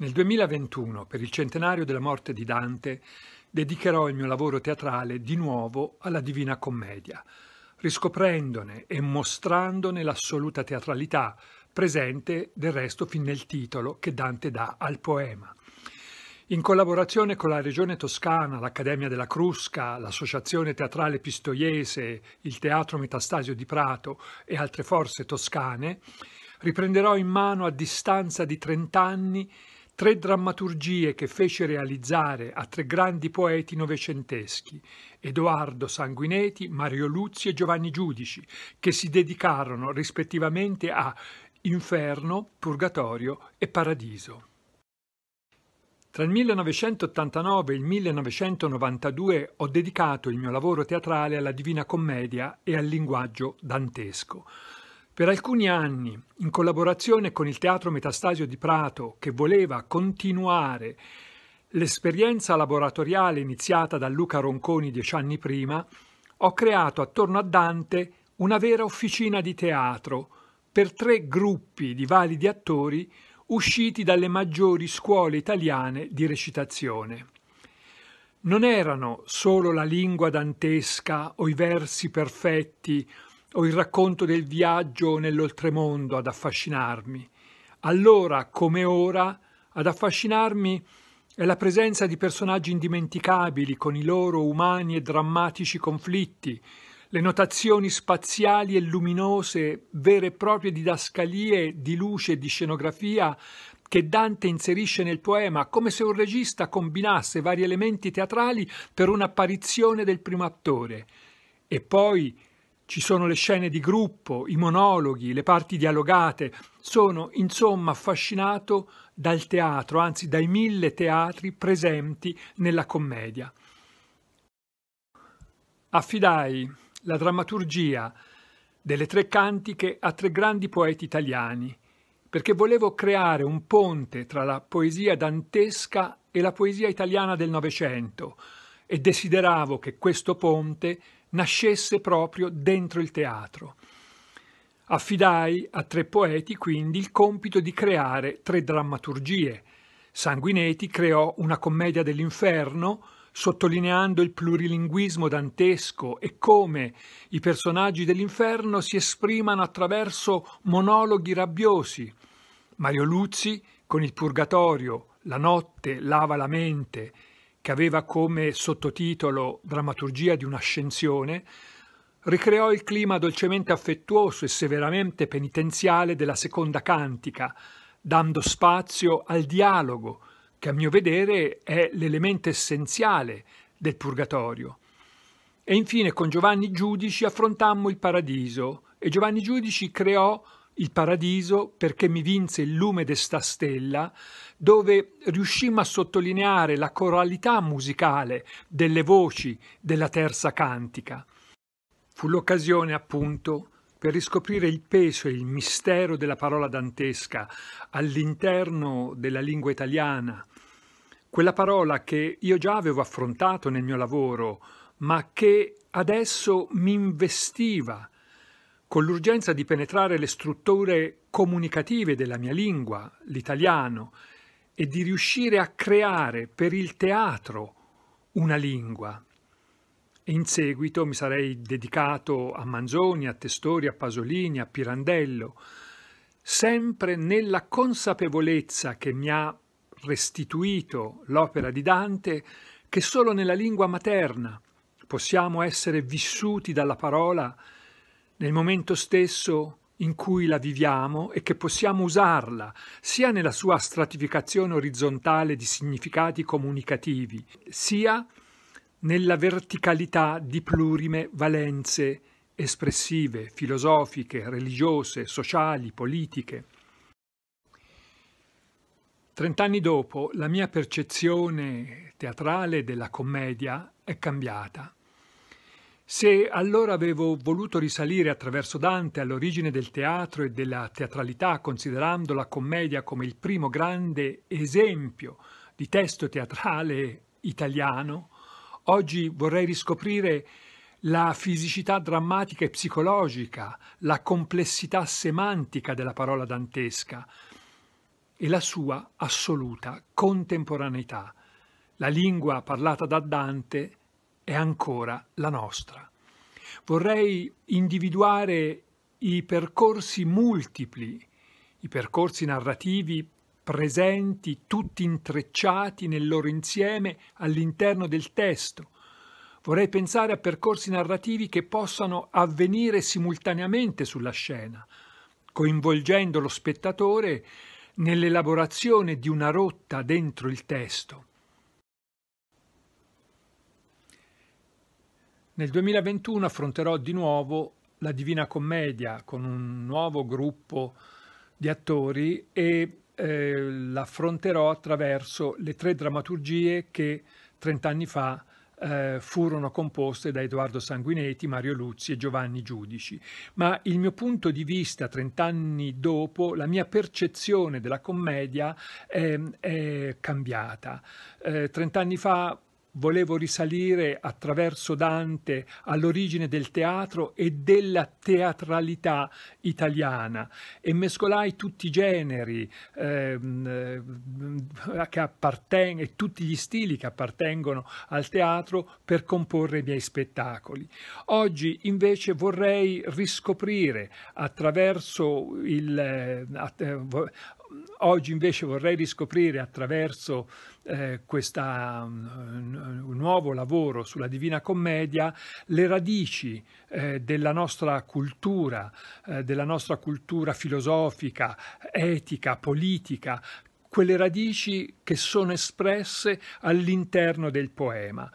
Nel 2021, per il centenario della morte di Dante, dedicherò il mio lavoro teatrale di nuovo alla Divina Commedia, riscoprendone e mostrandone l'assoluta teatralità, presente del resto fin nel titolo che Dante dà al poema. In collaborazione con la Regione Toscana, l'Accademia della Crusca, l'Associazione Teatrale Pistoiese, il Teatro Metastasio di Prato e altre forze toscane, riprenderò in mano a distanza di 30 trent'anni tre drammaturgie che fece realizzare a tre grandi poeti novecenteschi, Edoardo Sanguineti, Mario Luzzi e Giovanni Giudici, che si dedicarono rispettivamente a Inferno, Purgatorio e Paradiso. Tra il 1989 e il 1992 ho dedicato il mio lavoro teatrale alla Divina Commedia e al linguaggio dantesco. Per alcuni anni, in collaborazione con il Teatro Metastasio di Prato, che voleva continuare l'esperienza laboratoriale iniziata da Luca Ronconi dieci anni prima, ho creato attorno a Dante una vera officina di teatro per tre gruppi di validi attori usciti dalle maggiori scuole italiane di recitazione. Non erano solo la lingua dantesca o i versi perfetti o il racconto del viaggio nell'oltremondo ad affascinarmi. Allora, come ora, ad affascinarmi è la presenza di personaggi indimenticabili con i loro umani e drammatici conflitti, le notazioni spaziali e luminose, vere e proprie didascalie di luce e di scenografia che Dante inserisce nel poema, come se un regista combinasse vari elementi teatrali per un'apparizione del primo attore. E poi ci sono le scene di gruppo, i monologhi, le parti dialogate. Sono insomma affascinato dal teatro, anzi dai mille teatri presenti nella commedia. Affidai la drammaturgia delle tre cantiche a tre grandi poeti italiani, perché volevo creare un ponte tra la poesia dantesca e la poesia italiana del Novecento, e desideravo che questo ponte nascesse proprio dentro il teatro. Affidai a tre poeti quindi il compito di creare tre drammaturgie. Sanguinetti creò una commedia dell'inferno, sottolineando il plurilinguismo dantesco e come i personaggi dell'inferno si esprimano attraverso monologhi rabbiosi. Mario Luzzi, con il purgatorio, la notte lava la mente che aveva come sottotitolo Drammaturgia di un'ascensione, ricreò il clima dolcemente affettuoso e severamente penitenziale della seconda cantica, dando spazio al dialogo, che a mio vedere è l'elemento essenziale del purgatorio. E infine con Giovanni Giudici affrontammo il paradiso e Giovanni Giudici creò il paradiso perché mi vinse il lume desta stella, dove riuscimmo a sottolineare la coralità musicale delle voci della terza cantica. Fu l'occasione appunto per riscoprire il peso e il mistero della parola dantesca all'interno della lingua italiana, quella parola che io già avevo affrontato nel mio lavoro, ma che adesso mi investiva con l'urgenza di penetrare le strutture comunicative della mia lingua, l'italiano, e di riuscire a creare per il teatro una lingua. In seguito mi sarei dedicato a Manzoni, a Testori, a Pasolini, a Pirandello, sempre nella consapevolezza che mi ha restituito l'opera di Dante che solo nella lingua materna possiamo essere vissuti dalla parola nel momento stesso in cui la viviamo e che possiamo usarla sia nella sua stratificazione orizzontale di significati comunicativi, sia nella verticalità di plurime valenze espressive, filosofiche, religiose, sociali, politiche. Trent'anni dopo la mia percezione teatrale della commedia è cambiata. Se allora avevo voluto risalire attraverso Dante all'origine del teatro e della teatralità, considerando la commedia come il primo grande esempio di testo teatrale italiano, oggi vorrei riscoprire la fisicità drammatica e psicologica, la complessità semantica della parola dantesca e la sua assoluta contemporaneità. La lingua parlata da Dante è è ancora la nostra. Vorrei individuare i percorsi multipli, i percorsi narrativi presenti, tutti intrecciati nel loro insieme all'interno del testo. Vorrei pensare a percorsi narrativi che possano avvenire simultaneamente sulla scena, coinvolgendo lo spettatore nell'elaborazione di una rotta dentro il testo, Nel 2021 affronterò di nuovo la Divina Commedia con un nuovo gruppo di attori e eh, l'affronterò attraverso le tre drammaturgie che 30 anni fa eh, furono composte da Edoardo Sanguinetti, Mario Luzzi e Giovanni Giudici. Ma il mio punto di vista, 30 anni dopo, la mia percezione della commedia eh, è cambiata. Eh, 30 anni fa volevo risalire attraverso Dante all'origine del teatro e della teatralità italiana e mescolai tutti i generi ehm, ehm e tutti gli stili che appartengono al teatro per comporre i miei spettacoli. Oggi invece vorrei riscoprire attraverso il, eh, att eh, Oggi invece vorrei riscoprire attraverso eh, questo mm, nuovo lavoro sulla Divina Commedia le radici eh, della nostra cultura, eh, della nostra cultura filosofica, etica, politica, quelle radici che sono espresse all'interno del poema.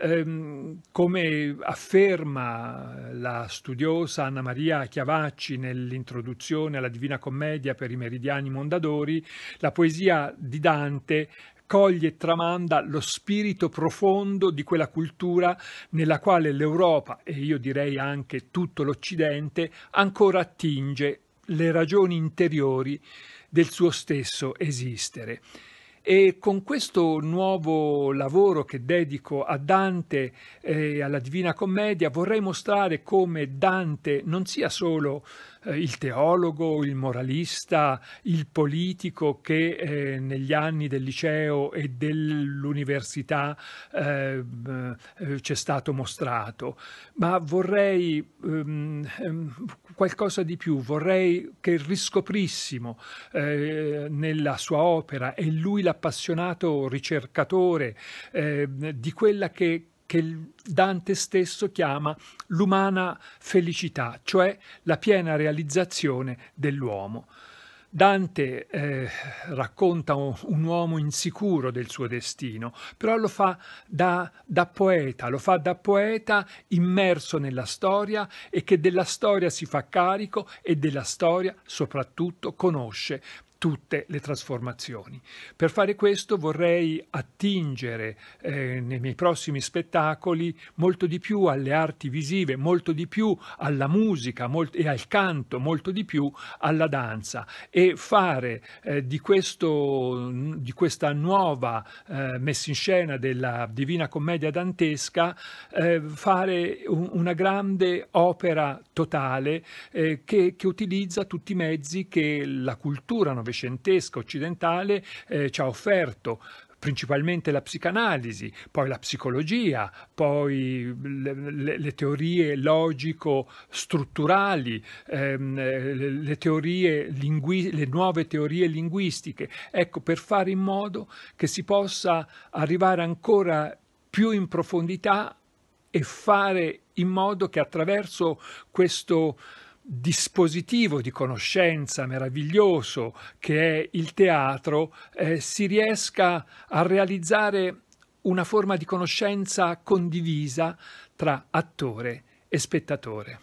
Ehm, come afferma la studiosa Anna Maria Chiavacci nell'introduzione alla Divina Commedia per i meridiani mondadori, la poesia di Dante coglie e tramanda lo spirito profondo di quella cultura nella quale l'Europa e io direi anche tutto l'Occidente ancora attinge le ragioni interiori del suo stesso esistere. E con questo nuovo lavoro che dedico a Dante e eh, alla Divina Commedia vorrei mostrare come Dante non sia solo eh, il teologo, il moralista, il politico che eh, negli anni del liceo e dell'università eh, eh è stato mostrato, ma vorrei ehm, ehm, qualcosa di più, vorrei che riscoprissimo eh, nella sua opera, e lui l'appassionato ricercatore, ehm, di quella che che Dante stesso chiama l'umana felicità, cioè la piena realizzazione dell'uomo. Dante eh, racconta un, uomo insicuro del suo destino, però lo fa da, da, poeta, lo fa da poeta immerso nella storia e che della storia si fa carico e della storia soprattutto conosce tutte le trasformazioni. Per fare questo vorrei attingere eh, nei miei prossimi spettacoli molto di più alle arti visive, molto di più alla musica molto, e al canto, molto di più alla danza e fare eh, di, questo, di, questa nuova eh, messa in scena della Divina Commedia dantesca eh, fare un, una grande opera totale eh, che, che utilizza tutti i mezzi che la cultura novecentesca novecentesca occidentale eh, ci ha offerto principalmente la psicanalisi, poi la psicologia, poi le, le, le teorie logico-strutturali, ehm, le, teorie lingui- le nuove teorie linguistiche. Ecco, per fare in modo che si possa arrivare ancora più in profondità e fare in modo che attraverso questo dispositivo di conoscenza meraviglioso che è il teatro, eh, si riesca a realizzare una forma di conoscenza condivisa tra attore e spettatore.